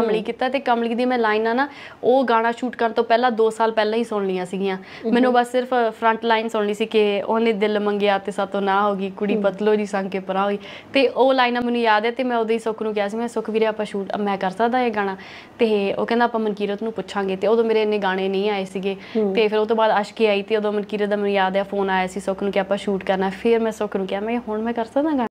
ਕਮਲੀ ਕੀਤਾ ਤੇ ਕਮਲੀ ਦੀ ਮੈਂ ਲਾਈਨਾਂ ਨਾ ਉਹ ਗਾਣਾ ਸ਼ੂਟ ਕਰਨ ਤੋਂ ਪਹਿਲਾਂ 2 ਸਾਲ ਪਹਿਲਾਂ ਹੀ ਸੁਣ ਲੀਆਂ ਸੀਗੀਆਂ ਮੈਨੂੰ ਬਸ ਸਿਰਫ ਫਰੰਟ ਲਾਈਨ ਸੁਣਨੀ ਸੀ ਕਿ ਉਹਨੇ ਦਿਲ ਮੰਗਿਆ ਤੇ ਸਾਤੋਂ ਨਾ ਹੋ ਗਈ ਕੁੜੀ ਪਤਲੋ ਜੀ ਸੰਗ ਕੇ ਪਰਾ ਹੋਈ ਤੇ ਉਹ ਲਾਈਨਾਂ ਮੈਨੂੰ ਯਾਦ ਹੈ ਤੇ ਮੈਂ ਉਹਦੇ ਸੁੱਖ ਸੁਖ ਨੂੰ ਕਿਹਾ ਸੀ ਮੈਂ ਸੁਖ ਵੀਰੇ ਆਪਾਂ ਸ਼ੂਟ ਮੈਂ ਕਰ ਸਕਦਾ ਇਹ ਗਾਣਾ ਤੇ ਉਹ ਕਹਿੰਦਾ ਆਪਾਂ ਮਨਕੀਰਤ ਨੂੰ ਪੁੱਛਾਂਗੇ ਤੇ ਉਦੋਂ ਮੇਰੇ ਇੰਨੇ ਗਾਣੇ ਨਹੀਂ ਆਏ ਸੀਗੇ ਤੇ ਫਿਰ ਉਹ ਤੋਂ ਬਾਅਦ ਅਸ਼ਕੀ ਆਈ ਤੇ ਉਦੋਂ ਮਨਕੀਰਤ ਦਾ ਮੈਨੂੰ ਯਾਦ ਹੈ ਫੋਨ ਆਇਆ ਸੀ ਸੁਖ ਨੂੰ ਕਿ ਆਪਾਂ ਸ਼ੂਟ ਕਰਨਾ ਫਿਰ ਮੈਂ ਸੁਖ ਨੂੰ ਕਿਹਾ ਮੈਂ ਹੁਣ ਮੈਂ ਕਰ ਸਕਦਾ